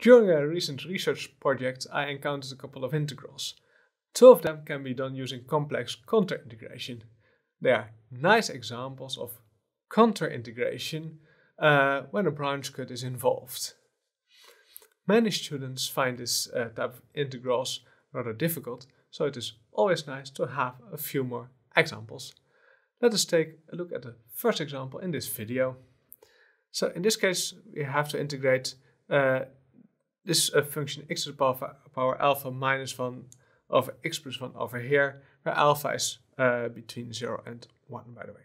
During a recent research project, I encountered a couple of integrals. Two of them can be done using complex contour integration They are nice examples of contour integration uh, when a branch cut is involved. Many students find this uh, type of integrals rather difficult, so it is always nice to have a few more examples. Let us take a look at the first example in this video. So in this case, we have to integrate uh, this a function x to the power, power alpha minus 1 over x plus 1 over here, where alpha is uh, between 0 and 1, by the way.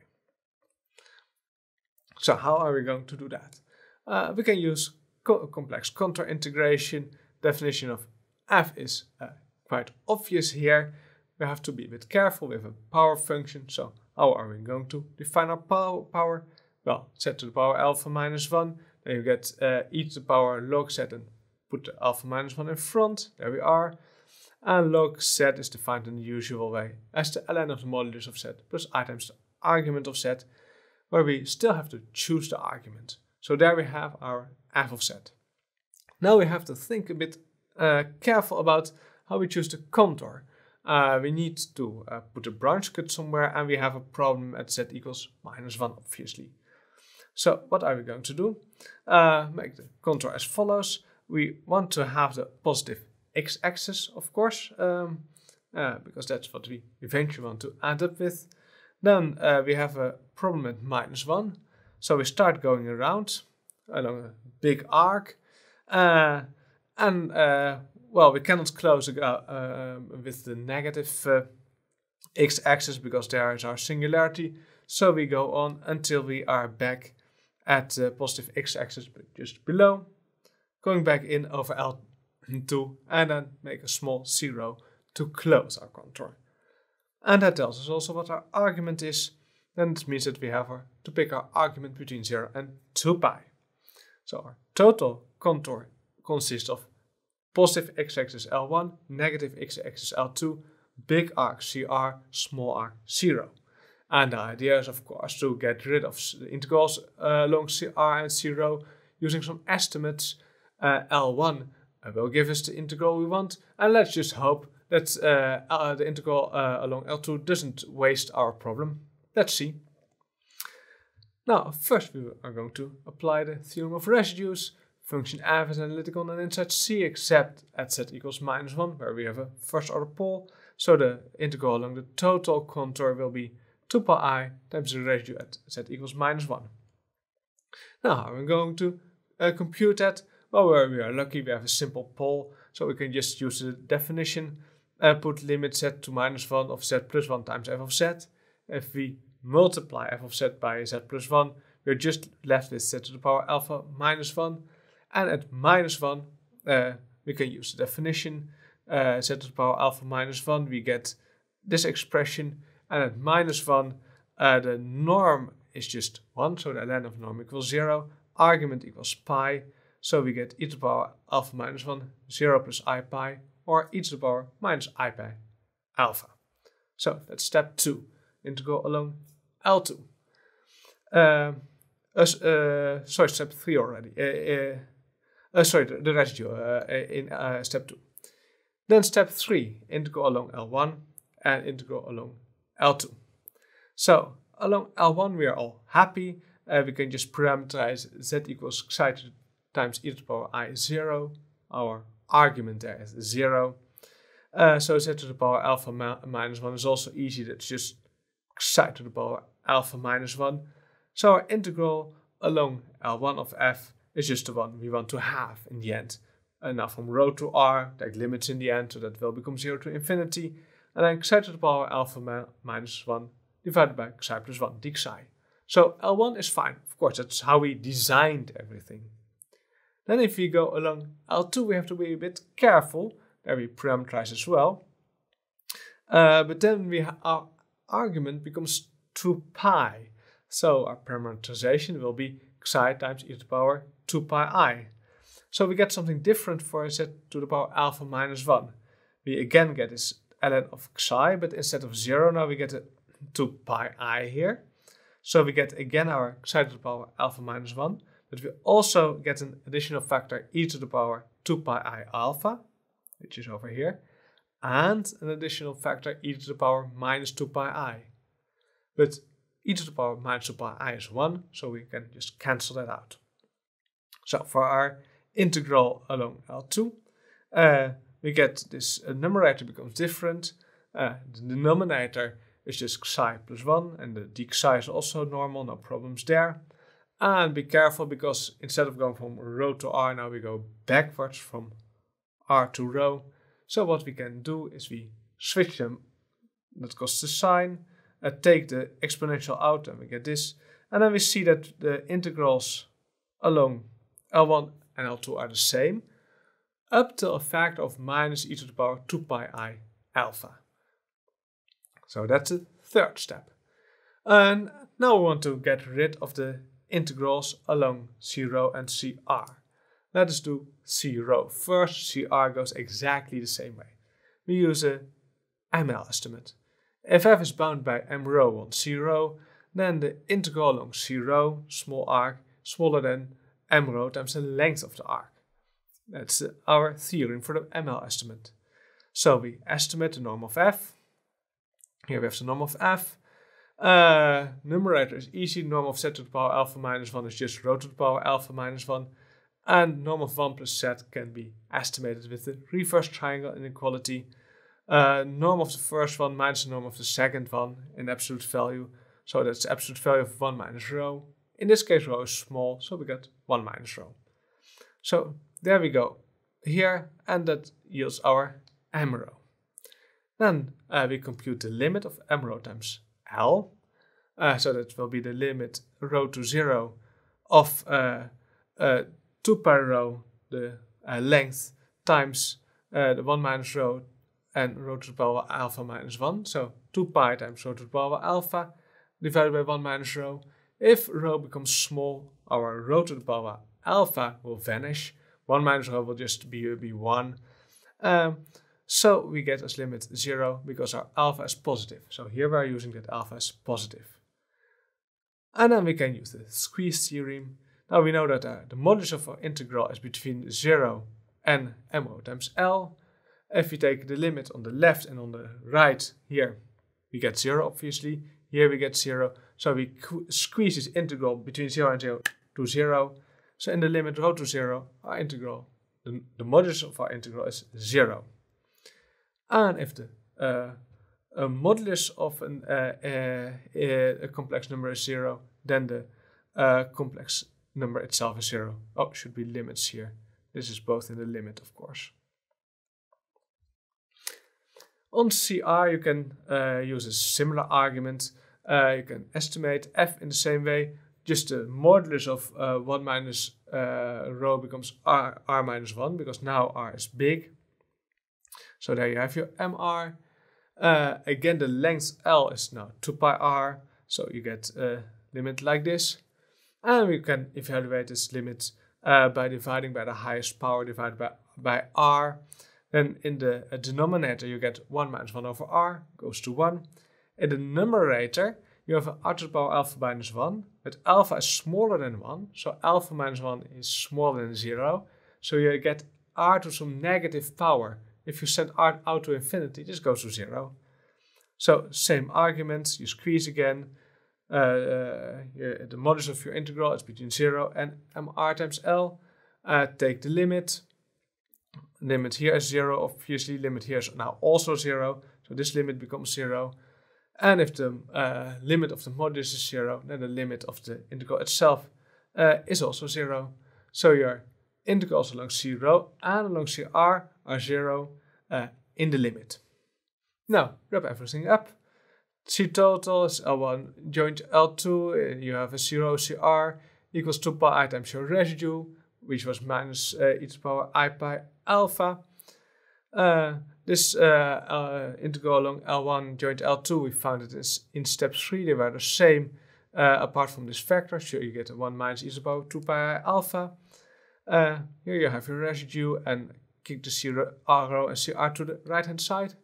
So how are we going to do that? Uh, we can use co complex contour integration. Definition of f is uh, quite obvious here. We have to be a bit careful. with a power function. So how are we going to define our pow power? Well, z to the power alpha minus 1. Then you get uh, e to the power log z and put the alpha minus 1 in front, there we are. And log z is defined in the usual way, as the ln of the modulus of z plus i times the argument of z, where we still have to choose the argument. So there we have our f of z. Now we have to think a bit uh, careful about how we choose the contour. Uh, we need to uh, put a branch cut somewhere and we have a problem at z equals minus 1 obviously. So what are we going to do? Uh, make the contour as follows we want to have the positive x-axis, of course, um, uh, because that's what we eventually want to add up with. Then uh, we have a problem at minus 1. So we start going around along a big arc. Uh, and, uh, well, we cannot close uh, um, with the negative uh, x-axis because there is our singularity. So we go on until we are back at the positive x-axis, but just below going back in over L2 and then make a small 0 to close our contour. And that tells us also what our argument is. And it means that we have to pick our argument between 0 and 2 pi. So our total contour consists of positive x-axis L1, negative x-axis L2, big arc CR, small arc 0. And the idea is, of course, to get rid of integrals uh, along CR and 0 using some estimates uh, L1 uh, will give us the integral we want. And let's just hope that uh, uh the integral uh, along L2 doesn't waste our problem. Let's see. Now, first we are going to apply the theorem of residues. Function f is analytical on an inside C except at z equals minus 1, where we have a first order pole. So the integral along the total contour will be 2 pi i times the residue at z equals minus 1. Now I'm going to uh, compute that well, we are lucky we have a simple pole, so we can just use the definition and put limit z to minus 1 of z plus 1 times f of z. If we multiply f of z by z plus 1, we're just left with z to the power alpha minus 1. And at minus 1, uh, we can use the definition uh, z to the power alpha minus 1, we get this expression. And at minus 1, uh, the norm is just 1, so the ln of norm equals 0. Argument equals pi. So we get e to the power alpha minus 1, 0 plus i pi, or e to the power minus i pi alpha. So that's step 2, integral along L2. Uh, um, uh, sorry, step 3 already. Uh, uh, uh sorry, the, the residue uh, in step 2. Then step 3, integral along L1 and integral along L2. So along L1 we are all happy. we can just parameterize z equals xi to the times e to the power i is 0. Our argument there is 0. Uh, so z to the power alpha minus 1 is also easy. That's just psi to the power alpha minus 1. So our integral along L1 of f is just the one we want to have in the end. And uh, now from rho to r, that limits in the end, so that will become 0 to infinity. And then xi to the power alpha minus 1 divided by xi plus 1 dxi. So L1 is fine. Of course, that's how we designed everything. Then if we go along L2, we have to be a bit careful. There we parameterize as well. Uh, but then we our argument becomes 2 pi. So our parameterization will be psi times e to the power 2 pi i. So we get something different for z to the power alpha minus 1. We again get this ln of psi, but instead of 0, now we get a 2 pi i here. So we get again our psi to the power alpha minus 1 but we also get an additional factor e to the power 2 pi i alpha, which is over here, and an additional factor e to the power minus 2 pi i. But e to the power minus 2 pi i is 1, so we can just cancel that out. So for our integral along L2, uh, we get this uh, numerator becomes different, uh, the denominator is just psi plus 1, and the d psi is also normal, no problems there and ah, be careful because instead of going from row to R, now we go backwards from R to row. So what we can do is we switch them, that costs a sign, uh, take the exponential out and we get this. And then we see that the integrals along L1 and L2 are the same, up to a factor of minus e to the power 2 pi i alpha. So that's the third step. And now we want to get rid of the integrals along 0 and CR. Let us do 0 first. CR goes exactly the same way. We use a ML estimate. If f is bound by m rho on 0, then the integral along 0, small arc, smaller than m rho times the length of the arc. That's our theorem for the ML estimate. So we estimate the norm of f. Here we have the norm of f. Uh, eh, numerator is easy. Norm of z to the power alpha minus 1 is just rho to the power alpha minus 1. And norm of 1 plus z can be estimated with the reverse triangle inequality. Uh, norm of the first one minus the norm of the second one in absolute value. So that's absolute value of 1 minus rho. In this case, rho is small, so we get 1 minus rho. So there we go here, and that yields our MRO. Then uh, we compute the limit of MRO times hell. Uh, so that will be the limit rho to zero of uh, uh, 2 pi rho, the uh, length, times uh, the 1 minus rho and rho to the power alpha minus 1. So 2 pi times rho to the power alpha divided by 1 minus rho. If rho becomes small, our rho to the power alpha will vanish. 1 minus rho will just be, be 1. Um, so we get as limit 0 because our alpha is positive. So here we are using that alpha is positive. And then we can use the squeeze theorem. Now we know that uh, the modulus of our integral is between 0 and mo times l. If we take the limit on the left and on the right here, we get 0 obviously. Here we get 0. So we squeeze this integral between 0 and 0 to 0. So in the limit rho to 0, our integral, the, the modulus of our integral is 0. And if the uh, eh, modulus of an, a eh, eh, complex number is zero, then the complex number itself is zero. Oh, should be limits here. This is both in the limit, of course. On CR, you can use a similar argument. you can estimate f in the same way, just the modulus of uh, 1 minus uh, rho becomes r, r minus 1 because now r is big. So there you have your MR. Uh, again, the length L is now 2 pi R. So you get a limit like this. And we can evaluate this limit uh, by dividing by the highest power divided by, by R. Then in the uh, denominator, you get 1 minus 1 over R goes to 1. In the numerator, you have an r to the power alpha minus 1, but alpha is smaller than 1, so alpha minus 1 is smaller than 0. So you get r to some negative power if you send r out to infinity, this goes to zero. So same argument, you squeeze again. Uh, uh, the modulus of your integral is between zero and mr times l. Uh, take the limit. Limit here is zero, obviously. Limit here is now also zero. So this limit becomes zero. And if the uh, limit of the modulus is zero, then the limit of the integral itself uh, is also zero. So your integrals along er zero and along CR are zero uh, in the limit. Now, wrap everything up. C total is L1 joint L2, eh, you have a zero CR equals 2 pi i times your residue, which was minus uh, e to the power i pi alpha. Uh, this uh, integral along L1 joint L2, we found it is in step 3, they were the same apart from this factor, so you get a 1 minus e to the power 2 pi alpha. Uh, here you have your residue and kick the arrow and CR to the right hand side.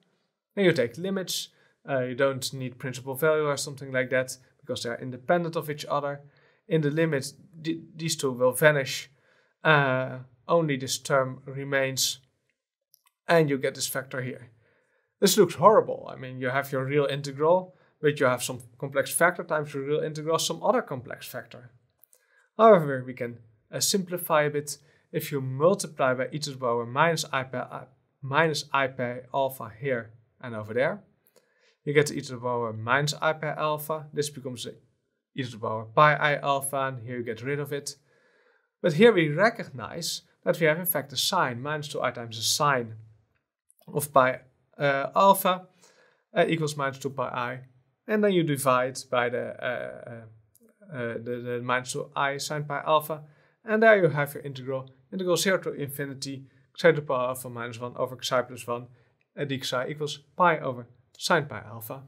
Then you take limits. Uh, you don't need principal value or something like that because they are independent of each other. In the limit, th these two will vanish. Uh, only this term remains. And you get this factor here. This looks horrible. I mean, you have your real integral, but you have some complex factor times your real integral, some other complex factor. However, we can uh, simplify a bit, if you multiply by e to the power minus i pi, uh, minus i pi alpha here and over there, you get e to the power minus i pi alpha. This becomes e to the power pi i alpha, and here you get rid of it. But here we recognize that we have in fact a sine, minus 2i times the sine of pi uh, alpha uh, equals minus 2 pi i. And then you divide by the, uh, uh, uh the, the minus 2i sine pi alpha. And there you have your integral, integral 0 to infinity, xi to the power alpha minus 1 over xi plus 1, and dxi equals pi over sine pi alpha.